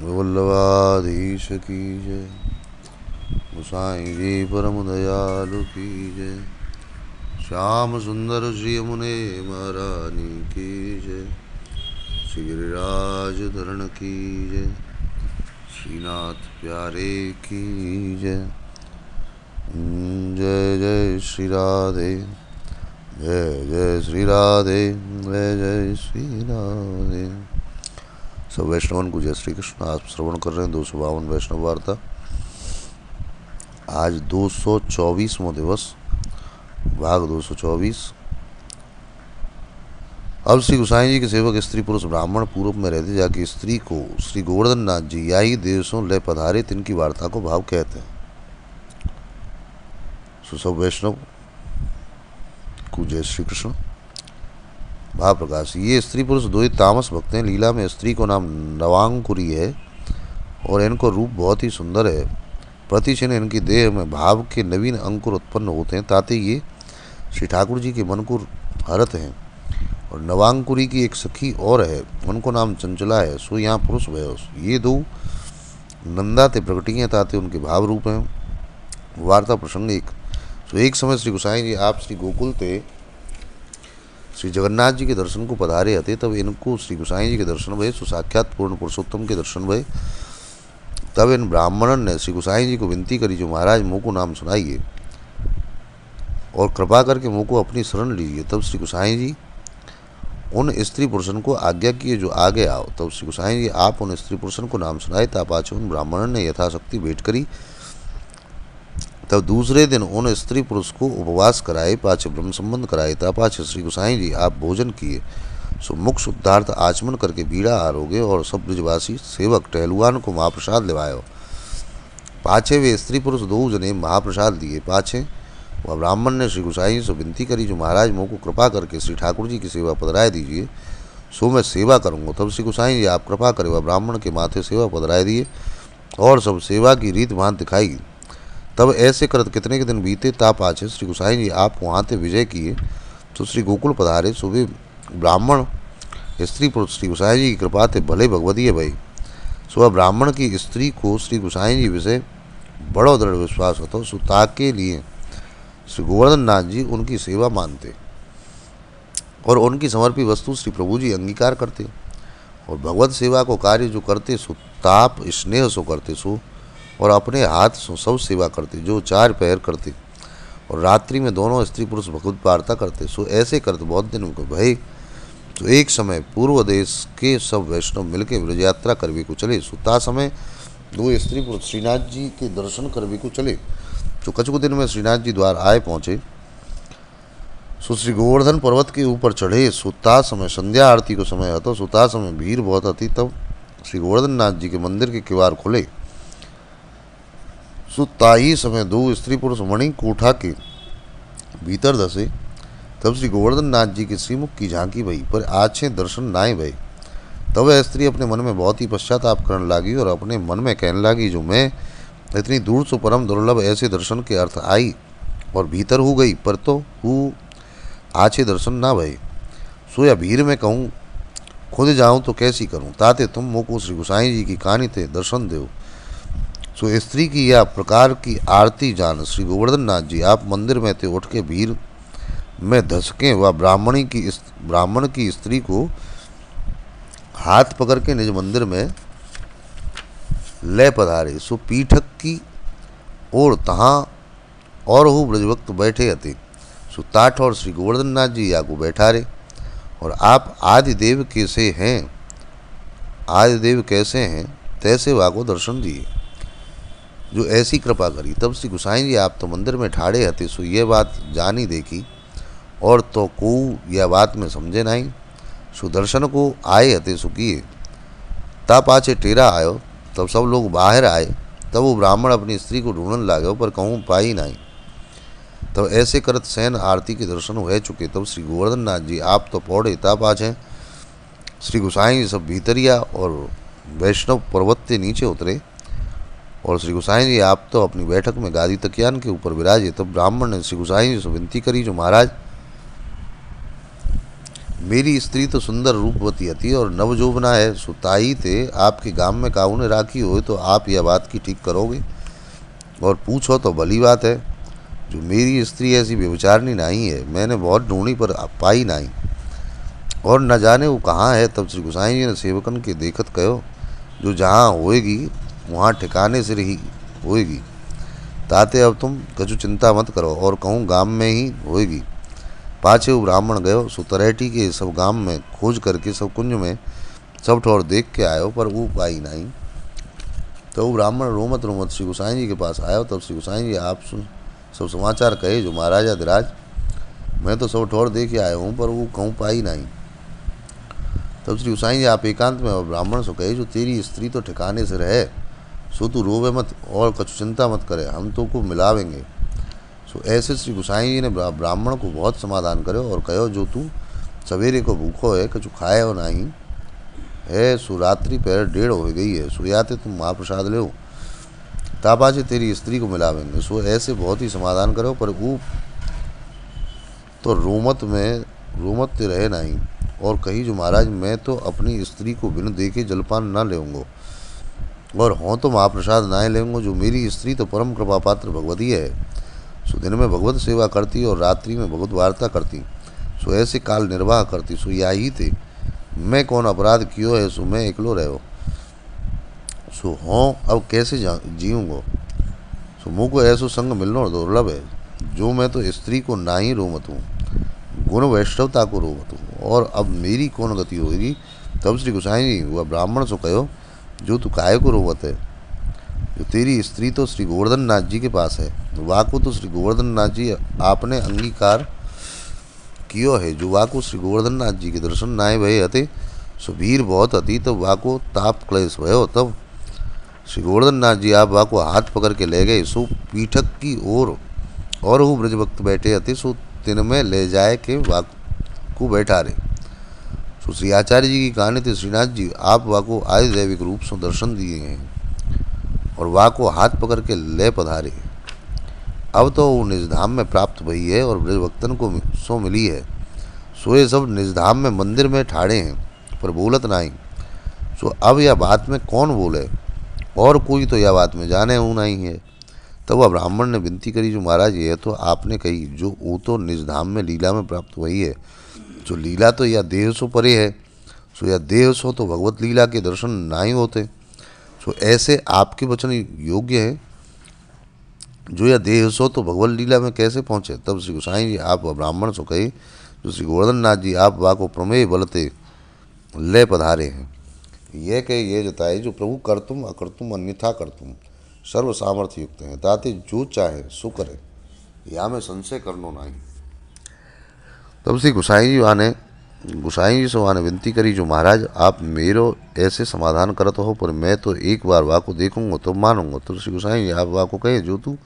वल्लभाधीश की जय गोसाई जी परम दयालु की जय श्याम सुंदर श्री मुने महारानी की जय श्री गिरिराज धरण की जय श्रीनाथ प्यारे की जय जय जय श्री राधे जय जय श्री राधे जय जय श्री राधे सब वैष्णवन को जय श्री कृष्ण आप श्रवण कर रहे हैं दो सौ बावन वैष्णव वार्ता आज दो सौ चौबीसवो दिवस भाग दो सौ चौबीस अब श्री गोसाई जी के सेवक स्त्री पुरुष ब्राह्मण पूर्व में रहते जाके स्त्री को श्री गोवर्धन नाथ जी या ही देशों ले पधारित इनकी वार्ता को भाव कहते हैं सुसव सब वैष्णव को जय श्री कृष्ण भाव प्रकाश ये स्त्री पुरुष दो ही तामस भक्त हैं लीला में स्त्री को नाम नवांकुरी है और इनको रूप बहुत ही सुंदर है प्रतिक्षण इनकी देह में भाव के नवीन अंकुर उत्पन्न होते हैं ताते ये श्री ठाकुर जी के मनकुर हरत हैं और नवांकुरी की एक सखी और है उनको नाम चंचला है सो यहाँ पुरुष वह ये दो नंदा प्रकटियाँ प्रकटी हैं ताते उनके भाव रूप हैं वार्ता प्रसंग एक सो एक समय श्री गुसाई जी आप श्री गोकुल थे श्री जगन्नाथ जी के दर्शन को पधारे थे तब इनको श्री गोसाई जी के दर्शन भय सुसाख्यात पूर्ण पुरुषोत्तम के दर्शन भय तब इन ब्राह्मणन ने श्री गोसाई जी को विनती करी जो महाराज मुँह को नाम सुनाइए और कृपा करके मुँह को अपनी शरण लीजिए तब श्री गोसाई जी उन स्त्री पुरुषन को आज्ञा किए जो आगे आओ तब श्री गोसाई जी आप उन स्त्री पुरुषन को नाम सुनाए आचे उन ब्राह्मणन ने यथाशक्ति भेंट करी तब दूसरे दिन उन स्त्री पुरुष को उपवास कराए पाचे ब्रह्म संबंध कराए पाचे श्री गोसाई जी आप भोजन किए सो मुख शुद्धार्थ आचमन करके बीड़ा आरोगे और सब ब्रिजवासी सेवक टहलुआन को महाप्रसाद लिवायो पाछे वे स्त्री पुरुष दो जने महाप्रसाद दिए पाछे वह ब्राह्मण ने श्री गुसाई से विनती करी जो महाराज मुँह को कृपा करके श्री ठाकुर जी की सेवा पधराए दीजिए सो मैं सेवा करूँगा तब श्री गुसाई जी आप कृपा करे वह ब्राह्मण के माथे सेवा पधराए दिए और सब सेवा की रीत भांत दिखाई तब ऐसे करत कितने के दिन बीते ताप आचे श्री गोसाई जी आप वहाँ थे विजय किए तो श्री गोकुल पधारे सुबह ब्राह्मण स्त्री पुरुष श्री गोसाई जी की कृपा थे भले भगवती है भाई सुबह ब्राह्मण की स्त्री को श्री गोसाई जी विषय बड़ो दृढ़ विश्वास होता हो सुता के लिए श्री गोवर्धन नाथ जी उनकी सेवा मानते और उनकी समर्पित वस्तु श्री प्रभु जी अंगीकार करते और भगवत सेवा को कार्य जो करते सुताप स्नेह सो करते सो और अपने हाथ सब सेवा करती जो चार पैर करती और रात्रि में दोनों स्त्री पुरुष भगवत वार्ता करते सो ऐसे करते बहुत दिन उनको भय तो एक समय पूर्व देश के सब वैष्णव मिलकर ब्रज यात्रा करवे को चले सुता समय दो स्त्री पुरुष श्रीनाथ जी के दर्शन करवे को चले तो कछुक दिन में श्रीनाथ जी द्वार आए पहुँचे सो श्री गोवर्धन पर्वत के ऊपर चढ़े सुता समय संध्या आरती को समय आता सुता समय भीड़ बहुत आती तब श्री गोवर्धन नाथ जी के मंदिर के किवार खुले सुताई समय दो स्त्री पुरुष मणि कोठा के भीतर धसे तब श्री गोवर्धन नाथ जी के श्रीमुख की झांकी भई पर आछे दर्शन नाए भय तब वह स्त्री अपने मन में बहुत ही पश्चाताप करने लागी और अपने मन में कहने लगी जो मैं इतनी दूर से परम दुर्लभ ऐसे दर्शन के अर्थ आई और भीतर हो गई पर तो हु आछे दर्शन ना भई सो या में कहूँ खुद जाऊँ तो कैसी करूँ ताते तुम मोको श्री गोसाई जी की कहानी थे दर्शन दो सो स्त्री की यह प्रकार की आरती जान श्री गोवर्धन नाथ जी आप मंदिर में थे उठ के भीड़ में धसके व ब्राह्मणी की ब्राह्मण की स्त्री को हाथ पकड़ के निज मंदिर में ले पधारे सो पीठक की ओर तहाँ और हो ब्रजभक्त बैठे अति सो ताठ और श्री गोवर्धन नाथ जी या को बैठा रहे और आप आदिदेव कैसे हैं आदिदेव कैसे हैं तैसे को दर्शन दिए जो ऐसी कृपा करी तब श्री गुसाई जी आप तो मंदिर में ठाड़े हते सो ये बात जानी देखी और तो को यह बात में समझे नहीं सुदर्शन को आए हते सो ता पाछे टेरा आयो तब सब लोग बाहर आए तब वो ब्राह्मण अपनी स्त्री को ढूंढने लागे पर कहूँ पाई नहीं तब ऐसे करत सैन आरती के दर्शन हो चुके तब श्री गोवर्धन नाथ जी आप तो पौड़े ता पाछे श्री गुसाई सब भीतरिया और वैष्णव पर्वत के नीचे उतरे और श्री गोसाई जी आप तो अपनी बैठक में गादी तकियान के ऊपर विराजे तब तो ब्राह्मण ने श्री गोसाई जी से विनती करी जो महाराज मेरी स्त्री तो सुंदर रूपवती हती और नवजोबना है सुताई थे आपके गांव में काऊ ने राखी हो तो आप यह बात की ठीक करोगे और पूछो तो भली बात है जो मेरी स्त्री ऐसी व्यविचारणी नहीं है मैंने बहुत ढूंढी पर पाई नहीं और न जाने वो कहाँ है तब श्री गोसाई जी ने सेवकन के देखत कहो जो जहाँ होएगी वहाँ ठिकाने से रही होएगी ताते अब तुम कछु चिंता मत करो और कहूँ गांव में ही होएगी पाछे वो ब्राह्मण गयो सुतरहटी के सब गांव में खोज करके सब कुंज में सब ठोर देख के आयो पर वो पाई नहीं तो वो ब्राह्मण रोमत रोमत श्री गोसाई जी के पास आयो तब श्री गोसाई जी आप सब समाचार कहे जो महाराजा दिराज मैं तो सब ठोर देख के आयो हूँ पर वो कहूँ पाई नहीं तब श्री गोसाई जी आप एकांत में ब्राह्मण से कहे जो तेरी स्त्री तो ठिकाने से रहे सो तू रोवे मत और कछु चिंता मत करे हम तो को मिलावेंगे सो ऐसे श्री गुसाई जी ने ब्राह्मण को बहुत समाधान करो और कहो जो तू सवेरे को भूखो है कछु खाए हो ही है सुरात्रि पैर डेढ़ हो गई है सूर्याते तुम प्रसाद ले हो तेरी स्त्री को मिलावेंगे सो ऐसे बहुत ही समाधान करो पर वो तो रोमत में रोमत रहे नहीं और कही जो महाराज मैं तो अपनी स्त्री को बिन देखे जलपान ना लेंगो और हों तो महाप्रसाद नाय लेंगो जो मेरी स्त्री तो परम कृपा पात्र भगवती है सो दिन में भगवत सेवा करती और रात्रि में भगवत वार्ता करती सो ऐसे काल निर्वाह करती सो या ही थे मैं कौन अपराध कियो है सो मैं एकलो रहो सो हों अब कैसे जीऊँगो सो मुँह को ऐसो संग मिलनो दुर्लभ है जो मैं तो स्त्री को ना ही रोमत हूँ गुण वैष्णवता को रोमत हूँ और अब मेरी कौन गति होगी तब श्री गुसाई जी वह ब्राह्मण सो कहो जो तू काय को रोवत है जो तेरी स्त्री तो श्री गोवर्धन नाथ जी के पास है वाह को तो श्री गोवर्धन नाथ जी आपने अंगीकार कियो है जो वाह को श्री गोवर्धन नाथ जी के दर्शन नाए भय अति सुबीर बहुत अति तब वाह को ताप क्लेश भयो तब श्री गोवर्धन नाथ जी आप वाह को हाथ पकड़ के ले गए सो पीठक की ओर और वो ब्रजभक्त बैठे अति सो तिन में ले जाए के वाह को बैठा रहे सो तो श्री आचार्य जी की कहानी थी श्रीनाथ जी आप वा को आय दैविक रूप से दर्शन दिए हैं और वा को हाथ पकड़ के ले पधारे अब तो वो निजधाम में प्राप्त भई है और ब्रजभक्तन को सो मिली है सो ये सब निज धाम में मंदिर में ठाड़े हैं पर बोलत नहीं सो अब यह बात में कौन बोले और कोई तो यह बात में जाने हूँ नहीं है तब वह ब्राह्मण ने विनती करी जो महाराज ये तो आपने कही जो वो तो निज धाम में लीला में प्राप्त हुई है जो लीला तो या देह सो परे है सो या देह सो तो भगवत लीला के दर्शन ना ही होते सो ऐसे आपके वचन योग्य हैं जो या देह सो तो भगवत लीला में कैसे पहुँचे तब श्री गोसाई जी आप ब्राह्मण सो कहे जो श्री गोवर्धन नाथ जी आप वा को प्रमेय बलते ले पधारे हैं यह कहे ये जताए जो प्रभु कर तुम अकर्तुम अन्यथा कर तुम सर्व सामर्थ्य युक्त हैं ताते जो चाहे सो करें या में संशय करनो नहीं तब श्री गुसाई जी वहाँ ने गुसाई जी से वहाँ ने विनती करी जो महाराज आप मेरो ऐसे समाधान करत हो पर मैं तो एक बार वाह को देखूंगा तो मानूंगा तो श्री गुसाई जी आप वाह को कहे जो तू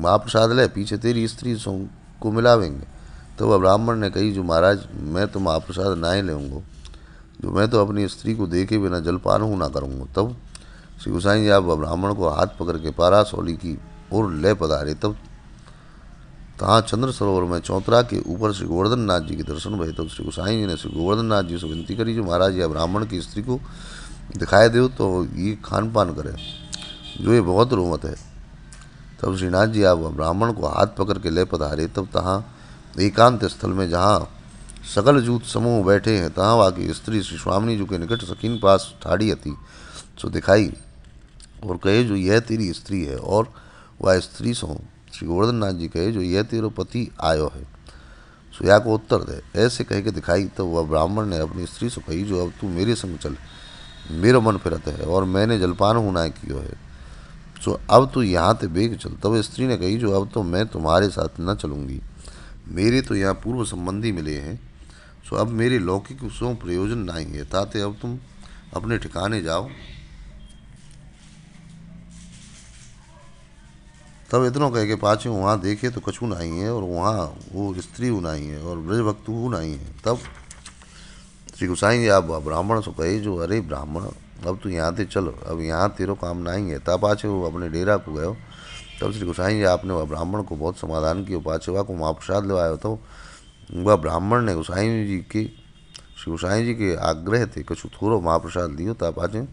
माँ प्रसाद ले पीछे तेरी स्त्री को मिलावेंगे तो वह ब्राह्मण ने कही जो महाराज मैं तो माँ प्रसाद ना ही जो मैं तो अपनी स्त्री को देखे बिना जलपान हूँ ना करूँगा तब श्री गुसाई जी आप ब्राह्मण को हाथ पकड़ के पारा सोली की और ले पधारे तब तहाँ चंद्र सरोवर में चौतरा के ऊपर श्री गोवर्धन नाथ जी के दर्शन भय तब श्री गोसाई जी ने श्री गोवर्धन नाथ जी से विनती करी जो महाराज या ब्राह्मण की स्त्री को दिखाई दे तो ये खान पान करे जो ये बहुत रोमत है तब श्रीनाथ जी आप ब्राह्मण को हाथ पकड़ के ले पधारे तब तहाँ एकांत स्थल में जहाँ सकल जूत समूह बैठे हैं तहाँ वहाँ की स्त्री श्री स्वामी जी के निकट सकीन पास ठाड़ी थी सो दिखाई और कहे जो यह तेरी स्त्री है और वह स्त्री सो श्री गोवर्धन नाथ जी कहे जो यह तेरो पति आयो है सुया को उत्तर दे ऐसे कह के दिखाई तो वह ब्राह्मण ने अपनी स्त्री से कही जो अब तू मेरे संग चल मेरा मन फिरत है और मैंने जलपान होना कियो है सो अब तू यहाँ ते बेग चल तब स्त्री ने कही जो अब तो मैं तुम्हारे साथ न चलूँगी मेरे तो यहाँ पूर्व संबंधी मिले हैं सो अब मेरे लौकिक सो प्रयोजन नहीं है ताते अब तुम अपने ठिकाने जाओ तब इतना कह के पाछे वहाँ देखे तो कछु नहीं है और वहाँ वो स्त्री नहीं है और ब्रज भक्त वो नहीं है तब श्री गुसाई जी आप ब्राह्मण से कहे जो अरे ब्राह्मण अब तू यहाँ से चलो अब यहाँ तेरों काम नहीं है तब पाछे वो अपने डेरा को गए तब श्री गुसाई जी आपने वह ब्राह्मण को बहुत समाधान किया पाछे वहाँ को महाप्रसाद प्रसाद आयो तो वह ब्राह्मण ने गुसाई जी के श्री गुसाई जी के आग्रह थे कछु थोड़ो महाप्रसाद लियो तब पाछे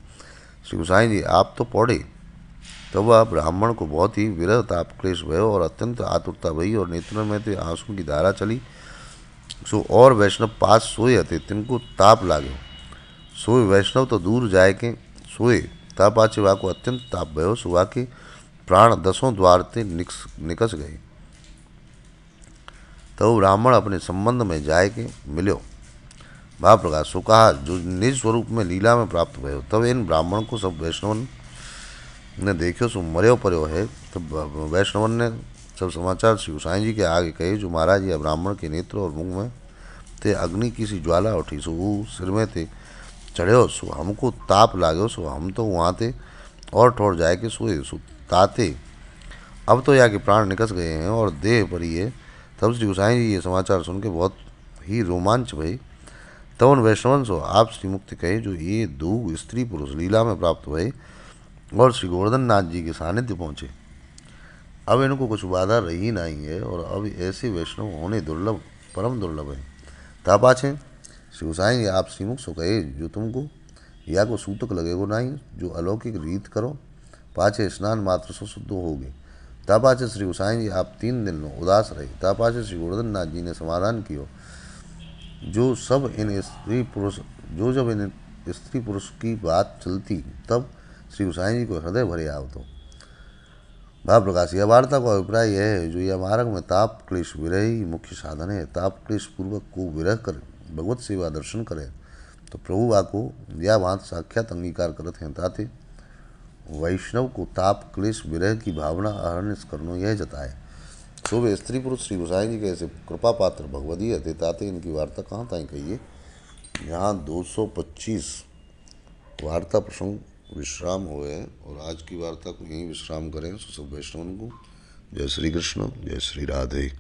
श्री गुसाई जी आप तो पौड़े तब वह ब्राह्मण को बहुत ही विरह ताप क्लेश भयो और अत्यंत आतुरता भई और नेत्रों में तो आंसू की धारा चली सो और वैष्णव पास सोए थे तिनको ताप लागे सोए वैष्णव तो दूर जाए के सोए तपाचिवा को अत्यंत ताप भयो सुबह के प्राण दसों द्वार ते निकस निकस गए तो ब्राह्मण अपने संबंध में जाए के मिलो भाव प्रकाश जो निज स्वरूप में लीला में प्राप्त भयो तब इन ब्राह्मण को सब वैष्णव ने देखियो सो मरियो पर्यो है तो वैष्णवन ने सब समाचार शिव साई जी के आगे कहे जो महाराज या ब्राह्मण के नेत्र और मुंह में ते अग्नि की सी ज्वाला उठी सो वो सिर में थे चढ़े सो हमको ताप लागो सो हम तो वहाँ थे और ठोर जाए के सोए सो ताते अब तो यहाँ के प्राण निकस गए हैं और देह पर ही है तब श्री गुसाई जी ये समाचार सुन के बहुत ही रोमांच भई उन वैष्णवन सो आप श्री मुक्ति कहे जो ये दो स्त्री पुरुष लीला में प्राप्त भई और श्री गोवर्धन नाथ जी के सानिध्य पहुँचे अब इनको कुछ बाधा रही नहीं है और अब ऐसे वैष्णव होने दुर्लभ परम दुर्लभ है तापाचे श्री गोसाई आप श्रीमुख सो कहे जो तुमको या को सूतक लगेगो नहीं जो अलौकिक रीत करो पाछे स्नान मात्र से शुद्ध हो गए तापाचे श्री गोसाई जी आप तीन दिन में उदास रहे तापाचे श्री गोवर्धन नाथ जी ने समाधान किया जो सब इन स्त्री पुरुष जो जब इन स्त्री पुरुष की बात चलती तब श्री गोसाई जी को हृदय भरे आव तो भाव प्रकाश यह वार्ता का अभिप्राय यह है जो यह मार्ग में ताप क्लेश विरह मुख्य साधन है ताप क्लेश पूर्वक को विरह कर भगवत सेवा दर्शन करे तो प्रभु आपको यह बात साक्षात अंगीकार करते हैं ताते वैष्णव को ताप क्लेश विरह की भावना अहरण करना यह जता जताए शुभ तो स्त्री पुरुष श्री गोसाई जी के ऐसे कृपा पात्र भगवदीय थे ताते इनकी वार्ता कहाँ ताई कहिए यहाँ दो सौ पच्चीस वार्ता प्रसंग विश्राम हुए और आज की वार्ता को यहीं विश्राम करें सो वैष्णव को जय श्री कृष्ण जय श्री राधे